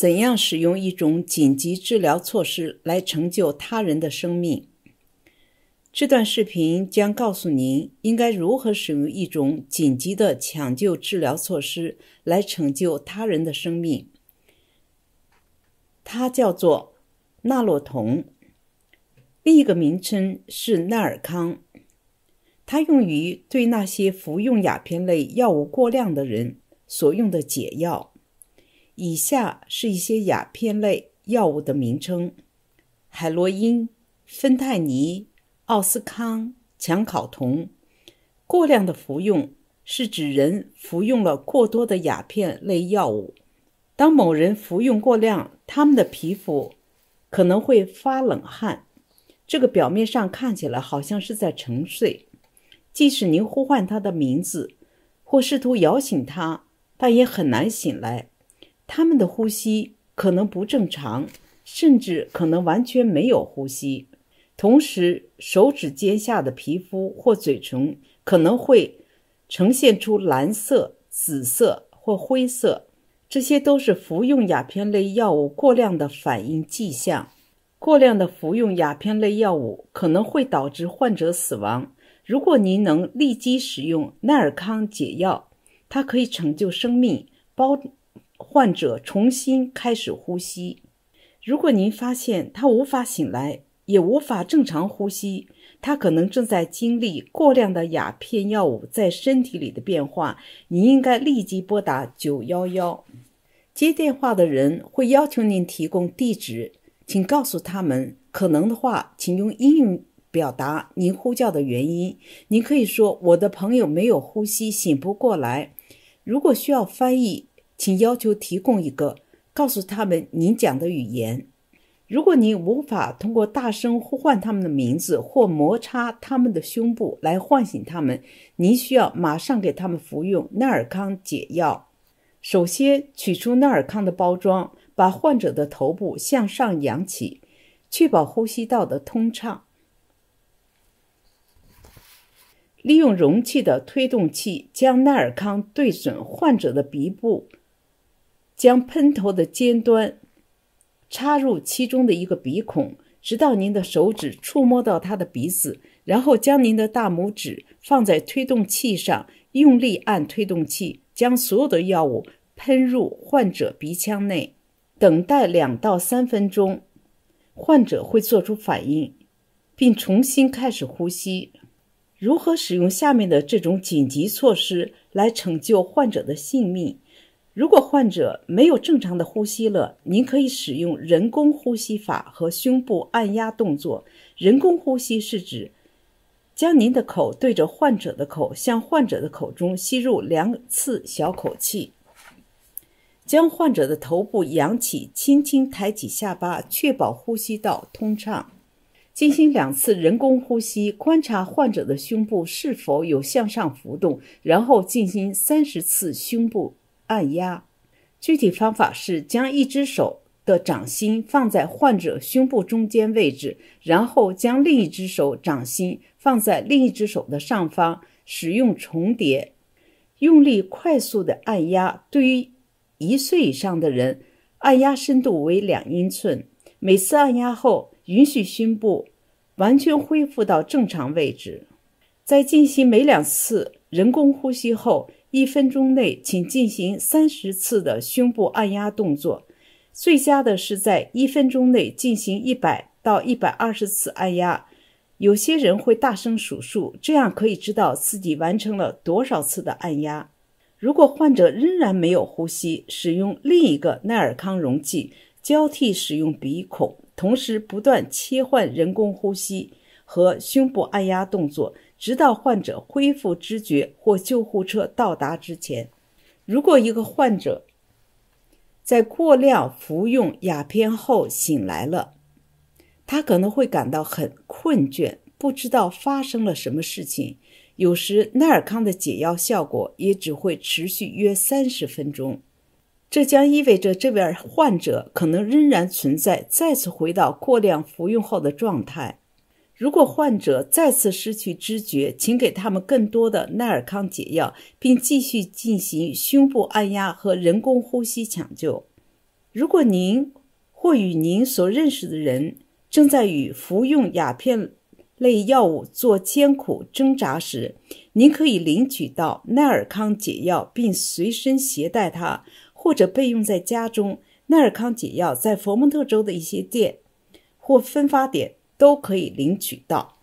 怎样使用一种紧急治疗措施来拯救他人的生命？这段视频将告诉您应该如何使用一种紧急的抢救治疗措施来拯救他人的生命。它叫做纳洛酮，另一个名称是奈尔康，它用于对那些服用鸦片类药物过量的人所用的解药。以下是一些鸦片类药物的名称：海洛因、芬太尼、奥斯康、羟考酮。过量的服用是指人服用了过多的鸦片类药物。当某人服用过量，他们的皮肤可能会发冷汗。这个表面上看起来好像是在沉睡，即使您呼唤他的名字或试图摇醒他，他也很难醒来。他们的呼吸可能不正常，甚至可能完全没有呼吸。同时，手指尖下的皮肤或嘴唇可能会呈现出蓝色、紫色或灰色，这些都是服用鸦片类药物过量的反应迹象。过量的服用鸦片类药物可能会导致患者死亡。如果您能立即使用奈尔康解药，它可以拯救生命。包。患者重新开始呼吸。如果您发现他无法醒来，也无法正常呼吸，他可能正在经历过量的鸦片药物在身体里的变化。您应该立即拨打九幺幺。接电话的人会要求您提供地址，请告诉他们，可能的话，请用英语表达您呼叫的原因。您可以说：“我的朋友没有呼吸，醒不过来。”如果需要翻译。请要求提供一个，告诉他们您讲的语言。如果您无法通过大声呼唤他们的名字或摩擦他们的胸部来唤醒他们，您需要马上给他们服用奈尔康解药。首先，取出奈尔康的包装，把患者的头部向上扬起，确保呼吸道的通畅。利用容器的推动器将耐尔康对准患者的鼻部。将喷头的尖端插入其中的一个鼻孔，直到您的手指触摸到他的鼻子，然后将您的大拇指放在推动器上，用力按推动器，将所有的药物喷入患者鼻腔内。等待两到三分钟，患者会做出反应，并重新开始呼吸。如何使用下面的这种紧急措施来拯救患者的性命？如果患者没有正常的呼吸了，您可以使用人工呼吸法和胸部按压动作。人工呼吸是指将您的口对着患者的口，向患者的口中吸入两次小口气。将患者的头部扬起，轻轻抬起下巴，确保呼吸道通畅。进行两次人工呼吸，观察患者的胸部是否有向上浮动，然后进行三十次胸部。按压，具体方法是将一只手的掌心放在患者胸部中间位置，然后将另一只手掌心放在另一只手的上方，使用重叠，用力快速的按压。对于一岁以上的人，按压深度为两英寸，每次按压后允许胸部完全恢复到正常位置。在进行每两次人工呼吸后。一分钟内，请进行三十次的胸部按压动作。最佳的是在一分钟内进行一百到一百二十次按压。有些人会大声数数，这样可以知道自己完成了多少次的按压。如果患者仍然没有呼吸，使用另一个奈尔康容器，交替使用鼻孔，同时不断切换人工呼吸和胸部按压动作。直到患者恢复知觉或救护车到达之前，如果一个患者在过量服用鸦片后醒来了，他可能会感到很困倦，不知道发生了什么事情。有时奈尔康的解药效果也只会持续约三十分钟，这将意味着这位患者可能仍然存在再次回到过量服用后的状态。如果患者再次失去知觉，请给他们更多的奈尔康解药，并继续进行胸部按压和人工呼吸抢救。如果您或与您所认识的人正在与服用鸦片类药物做艰苦挣扎时，您可以领取到奈尔康解药，并随身携带它，或者备用在家中。奈尔康解药在佛蒙特州的一些店或分发点。都可以领取到。